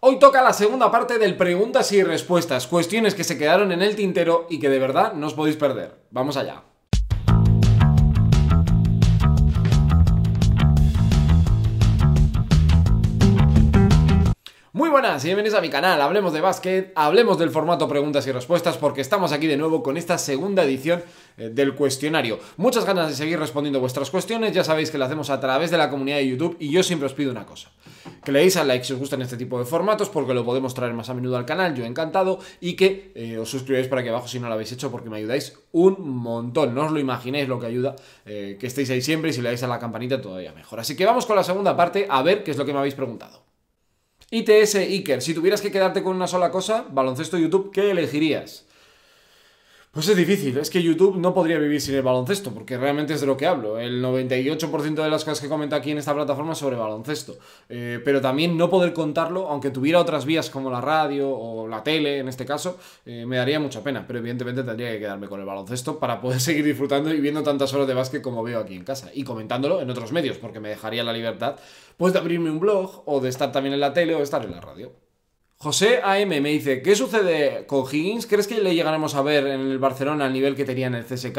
Hoy toca la segunda parte del preguntas y respuestas, cuestiones que se quedaron en el tintero y que de verdad no os podéis perder. Vamos allá. buenas bienvenidos a mi canal. Hablemos de básquet, hablemos del formato preguntas y respuestas porque estamos aquí de nuevo con esta segunda edición eh, del cuestionario. Muchas ganas de seguir respondiendo vuestras cuestiones, ya sabéis que lo hacemos a través de la comunidad de YouTube y yo siempre os pido una cosa. Que le deis al like si os gustan este tipo de formatos porque lo podemos traer más a menudo al canal, yo encantado, y que eh, os suscribáis para aquí abajo si no lo habéis hecho porque me ayudáis un montón, no os lo imaginéis lo que ayuda eh, que estéis ahí siempre y si le dais a la campanita todavía mejor. Así que vamos con la segunda parte a ver qué es lo que me habéis preguntado. ITS Iker, si tuvieras que quedarte con una sola cosa, baloncesto YouTube, ¿qué elegirías? Pues es difícil, es que YouTube no podría vivir sin el baloncesto, porque realmente es de lo que hablo. El 98% de las cosas que comento aquí en esta plataforma sobre baloncesto. Eh, pero también no poder contarlo, aunque tuviera otras vías como la radio o la tele, en este caso, eh, me daría mucha pena. Pero evidentemente tendría que quedarme con el baloncesto para poder seguir disfrutando y viendo tantas horas de básquet como veo aquí en casa. Y comentándolo en otros medios, porque me dejaría la libertad, pues de abrirme un blog o de estar también en la tele o de estar en la radio. José AM me dice, ¿qué sucede con Higgins? ¿Crees que le llegaremos a ver en el Barcelona al nivel que tenía en el CSK?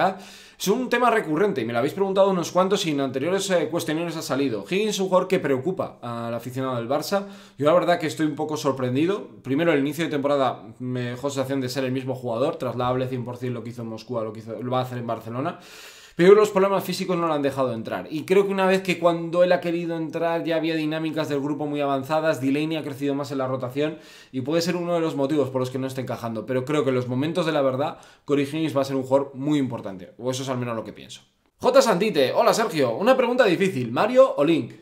Es un tema recurrente y me lo habéis preguntado unos cuantos y en anteriores eh, cuestiones cuestionarios ha salido. Higgins es un jugador que preocupa al aficionado del Barça. Yo la verdad que estoy un poco sorprendido. Primero, el inicio de temporada me dejó sensación de ser el mismo jugador, trasladable 100% lo que hizo en Moscú lo que lo va a hacer en Barcelona. Pero los problemas físicos no lo han dejado entrar. Y creo que una vez que cuando él ha querido entrar ya había dinámicas del grupo muy avanzadas, Delaney ha crecido más en la rotación y puede ser uno de los motivos por los que no esté encajando. Pero creo que en los momentos de la verdad, Corey va a ser un jugador muy importante. O eso es al menos lo que pienso. J. Santite, hola Sergio, una pregunta difícil, ¿Mario o Link?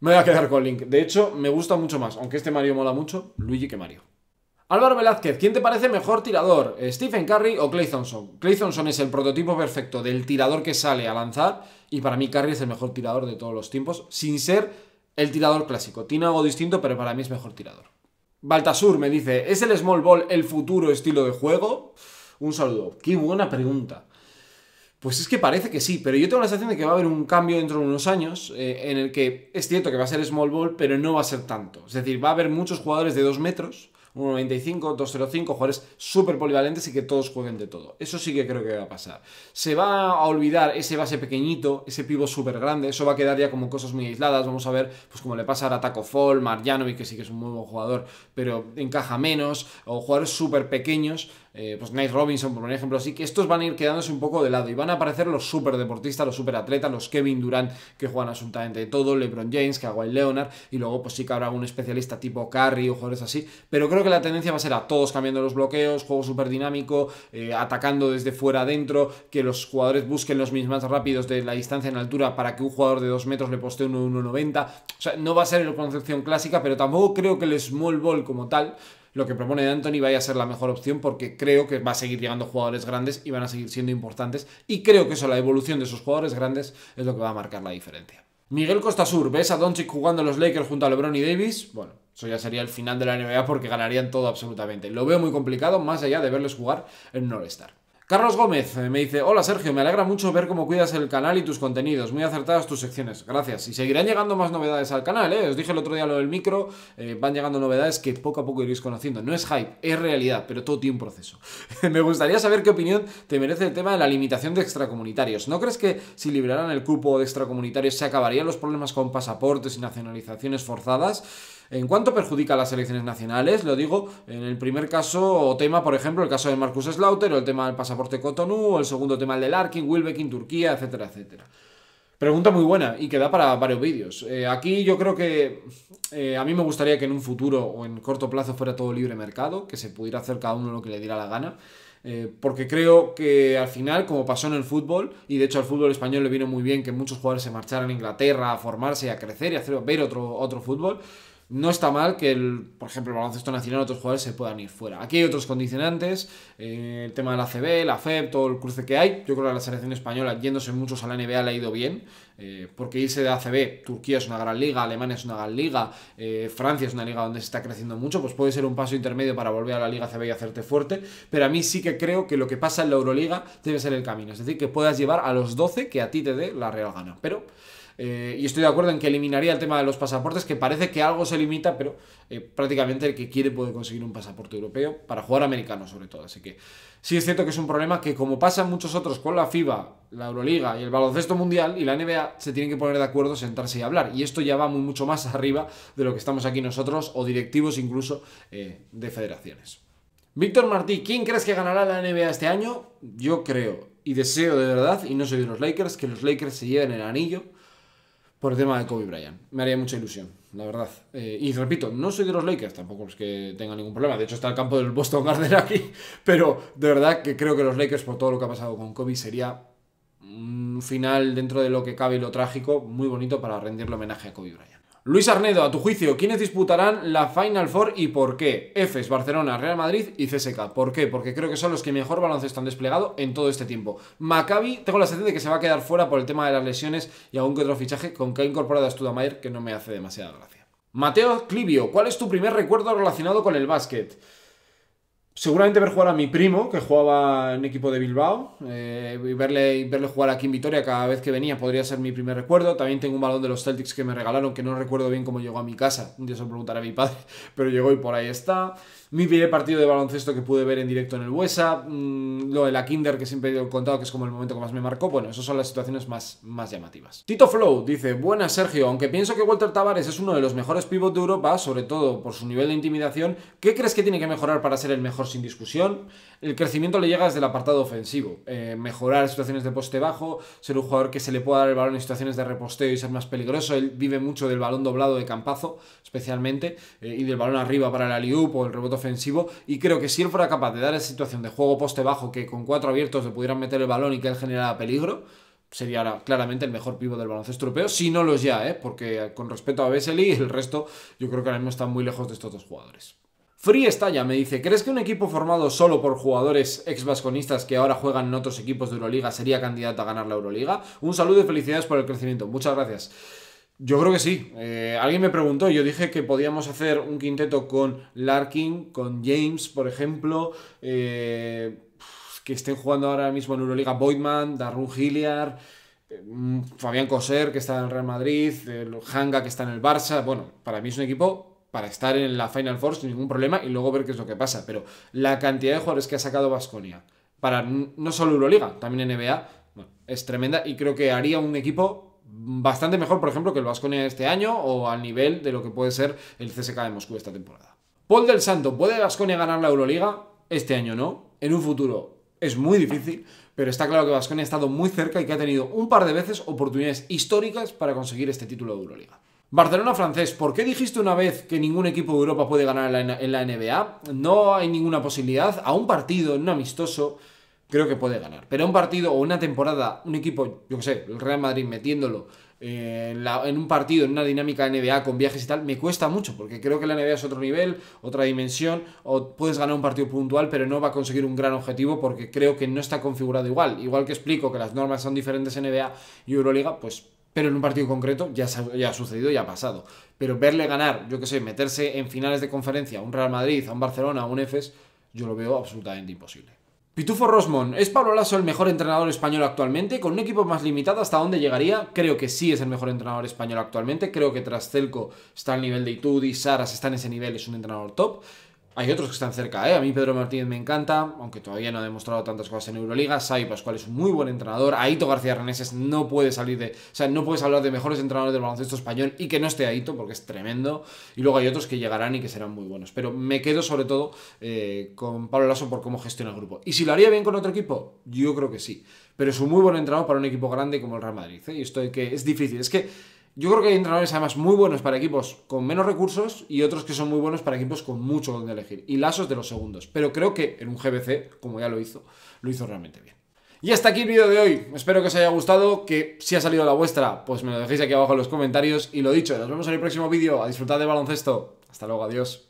Me voy a quedar con Link, de hecho me gusta mucho más, aunque este Mario mola mucho, Luigi que Mario. Álvaro Velázquez, ¿quién te parece mejor tirador? Eh, ¿Stephen Curry o Clay Thompson? Clay Thompson es el prototipo perfecto del tirador que sale a lanzar y para mí Curry es el mejor tirador de todos los tiempos, sin ser el tirador clásico. Tiene algo distinto, pero para mí es mejor tirador. Baltasur me dice, ¿es el small ball el futuro estilo de juego? Un saludo. Qué buena pregunta. Pues es que parece que sí, pero yo tengo la sensación de que va a haber un cambio dentro de unos años eh, en el que es cierto que va a ser small ball, pero no va a ser tanto. Es decir, va a haber muchos jugadores de dos metros 1,95, 2,05, jugadores súper polivalentes y que todos jueguen de todo. Eso sí que creo que va a pasar. Se va a olvidar ese base pequeñito, ese pivo súper grande, eso va a quedar ya como cosas muy aisladas. Vamos a ver, pues cómo le pasa a Taco Fall, Marjanovic, que sí que es un muy buen jugador, pero encaja menos, o jugadores súper pequeños eh, pues Nate Robinson, por ejemplo así, que estos van a ir quedándose un poco de lado y van a aparecer los super deportistas, los super atletas, los Kevin Durant, que juegan absolutamente de todo, LeBron James, que el Leonard, y luego pues sí que habrá un especialista tipo Curry o jugadores así, pero creo que la tendencia va a ser a todos cambiando los bloqueos, juego súper dinámico, eh, atacando desde fuera adentro, que los jugadores busquen los mismos rápidos de la distancia en altura para que un jugador de 2 metros le postee un 1,90, o sea, no va a ser la concepción clásica, pero tampoco creo que el small ball como tal lo que propone Anthony vaya a ser la mejor opción porque creo que va a seguir llegando jugadores grandes y van a seguir siendo importantes y creo que eso, la evolución de esos jugadores grandes es lo que va a marcar la diferencia. Miguel Costasur, ¿ves a Doncic jugando los Lakers junto a LeBron y Davis? Bueno, eso ya sería el final de la NBA porque ganarían todo absolutamente. Lo veo muy complicado más allá de verles jugar en All-Star. Carlos Gómez eh, me dice, hola Sergio, me alegra mucho ver cómo cuidas el canal y tus contenidos, muy acertadas tus secciones, gracias. Y seguirán llegando más novedades al canal, ¿eh? os dije el otro día lo del micro, eh, van llegando novedades que poco a poco iréis conociendo. No es hype, es realidad, pero todo tiene un proceso. me gustaría saber qué opinión te merece el tema de la limitación de extracomunitarios. ¿No crees que si liberaran el cupo de extracomunitarios se acabarían los problemas con pasaportes y nacionalizaciones forzadas? ¿En cuánto perjudica a las elecciones nacionales? Lo digo en el primer caso o tema, por ejemplo, el caso de Marcus Slauter o el tema del pasaporte Cotonou, o el segundo tema el de Larkin, Wilbekin, Turquía, etcétera, etcétera. Pregunta muy buena y que da para varios vídeos. Eh, aquí yo creo que eh, a mí me gustaría que en un futuro o en corto plazo fuera todo libre mercado, que se pudiera hacer cada uno lo que le diera la gana. Eh, porque creo que al final, como pasó en el fútbol, y de hecho al fútbol español le vino muy bien que muchos jugadores se marcharan a Inglaterra a formarse, y a crecer y a hacer, ver otro, otro fútbol, no está mal que, el, por ejemplo, el baloncesto nacional, otros jugadores se puedan ir fuera. Aquí hay otros condicionantes, eh, el tema de la CB, la FEP, todo el cruce que hay. Yo creo que la selección española, yéndose muchos a la NBA, le ha ido bien, eh, porque irse de ACB, Turquía es una gran liga, Alemania es una gran liga, eh, Francia es una liga donde se está creciendo mucho, pues puede ser un paso intermedio para volver a la liga CB y hacerte fuerte. Pero a mí sí que creo que lo que pasa en la Euroliga debe ser el camino, es decir, que puedas llevar a los 12 que a ti te dé la Real Gana. Pero eh, y estoy de acuerdo en que eliminaría el tema de los pasaportes, que parece que algo se limita, pero eh, prácticamente el que quiere puede conseguir un pasaporte europeo para jugar americano sobre todo. Así que sí es cierto que es un problema que como pasa muchos otros con la FIBA, la Euroliga y el baloncesto mundial y la NBA, se tienen que poner de acuerdo, sentarse y hablar. Y esto ya va mucho más arriba de lo que estamos aquí nosotros o directivos incluso eh, de federaciones. Víctor Martí, ¿quién crees que ganará la NBA este año? Yo creo y deseo de verdad, y no soy de los Lakers, que los Lakers se lleven el anillo por el tema de Kobe Bryant. Me haría mucha ilusión, la verdad. Eh, y repito, no soy de los Lakers, tampoco es que tenga ningún problema. De hecho, está el campo del Boston Garden aquí. Pero de verdad que creo que los Lakers, por todo lo que ha pasado con Kobe, sería un final dentro de lo que cabe y lo trágico, muy bonito para rendirle homenaje a Kobe Bryant. Luis Arnedo, a tu juicio, ¿quiénes disputarán la Final Four y por qué? Efes, Barcelona, Real Madrid y CSK. ¿Por qué? Porque creo que son los que mejor balance están desplegado en todo este tiempo. Maccabi, tengo la sensación de que se va a quedar fuera por el tema de las lesiones y algún que otro fichaje con que ha incorporado a Studamayer que no me hace demasiada gracia. Mateo Clivio, ¿cuál es tu primer recuerdo relacionado con el básquet? Seguramente ver jugar a mi primo, que jugaba en equipo de Bilbao, eh, y verle, verle jugar aquí en Vitoria cada vez que venía podría ser mi primer recuerdo. También tengo un balón de los Celtics que me regalaron, que no recuerdo bien cómo llegó a mi casa, un día se lo preguntaré a mi padre, pero llegó y por ahí está. Mi primer partido de baloncesto que pude ver en directo en el Huesa, mm, lo de la Kinder que siempre he contado que es como el momento que más me marcó, bueno, esas son las situaciones más, más llamativas. Tito Flow dice, buenas Sergio, aunque pienso que Walter Tavares es uno de los mejores pivots de Europa, sobre todo por su nivel de intimidación, ¿qué crees que tiene que mejorar para ser el mejor sin discusión. El crecimiento le llega desde el apartado ofensivo. Eh, mejorar situaciones de poste bajo, ser un jugador que se le pueda dar el balón en situaciones de reposteo y ser más peligroso. Él vive mucho del balón doblado de campazo, especialmente, eh, y del balón arriba para el liup o el rebote ofensivo. Y creo que si él fuera capaz de dar esa situación de juego poste bajo, que con cuatro abiertos le pudieran meter el balón y que él generara peligro, sería claramente el mejor pivo del baloncesto europeo, si no los ya, ¿eh? porque con respecto a y el resto yo creo que ahora mismo están muy lejos de estos dos jugadores. Free Estalla me dice, ¿crees que un equipo formado solo por jugadores ex vasconistas que ahora juegan en otros equipos de Euroliga sería candidato a ganar la Euroliga? Un saludo y felicidades por el crecimiento. Muchas gracias. Yo creo que sí. Eh, alguien me preguntó, yo dije que podíamos hacer un quinteto con Larkin, con James, por ejemplo, eh, que estén jugando ahora mismo en Euroliga Boydman, Darun Hilliard, mm, Fabián Coser, que está en el Real Madrid, Hanga, que está en el Barça. Bueno, para mí es un equipo para estar en la Final Four sin ningún problema y luego ver qué es lo que pasa. Pero la cantidad de jugadores que ha sacado Vasconia para no solo Euroliga, también NBA, es tremenda y creo que haría un equipo bastante mejor, por ejemplo, que el Vasconia este año o al nivel de lo que puede ser el CSK de Moscú esta temporada. Paul del Santo, ¿puede Vasconia ganar la Euroliga? Este año no, en un futuro es muy difícil, pero está claro que Vasconia ha estado muy cerca y que ha tenido un par de veces oportunidades históricas para conseguir este título de Euroliga. Barcelona francés, ¿por qué dijiste una vez que ningún equipo de Europa puede ganar en la, NBA? No hay ninguna posibilidad. A un partido, en un amistoso, creo que puede ganar. Pero un partido o una temporada, un equipo, yo qué sé, el Real Madrid metiéndolo eh, en, en, un partido, en una dinámica NBA con viajes y tal, me cuesta mucho, porque creo que la NBA es otro nivel, otra dimensión, o puedes ganar un partido puntual, pero no va a conseguir un gran objetivo porque creo que no está configurado igual. Igual que explico que las normas son diferentes en NBA y Euroliga, pues pero en un partido concreto ya, ha sucedido y ha pasado. Pero verle ganar, yo qué sé, meterse en finales de conferencia a un Real Madrid, a un Barcelona, a un EFES, yo lo veo absolutamente imposible. Pitufo Rosmond, ¿es Pablo Lasso el mejor entrenador español actualmente? Con un equipo más limitado, ¿hasta dónde llegaría? Creo que sí es el mejor entrenador español actualmente. Creo que tras Celco está al nivel de Itudi, Saras está en ese nivel, es un entrenador top. Hay otros que están cerca, ¿eh? A mí Pedro Martínez me encanta, aunque todavía no ha demostrado tantas cosas en Euroliga. Sai Pascual es un muy buen entrenador. Aito García Reneses no puede salir de... O sea, no puedes hablar de mejores entrenadores del baloncesto español y que no esté Aito, porque es tremendo. Y luego hay otros que llegarán y que serán muy buenos. Pero me quedo sobre todo eh, con Pablo Lasso por cómo gestiona el grupo. ¿Y si lo haría bien con otro equipo? Yo creo que sí. Pero es un muy buen entrenador para un equipo grande como el Real Madrid. ¿eh? Y esto que es difícil. Es que yo creo que hay entrenadores además muy buenos para equipos con menos recursos y otros que son muy buenos para equipos con mucho donde elegir. Y Lasos de los segundos. Pero creo que en un GBC, como ya lo hizo, lo hizo realmente bien. Y hasta aquí el vídeo de hoy. Espero que os haya gustado, que si ha salido la vuestra, pues me lo dejéis aquí abajo en los comentarios. Y lo dicho, nos vemos en el próximo vídeo. A disfrutar de baloncesto. Hasta luego, adiós.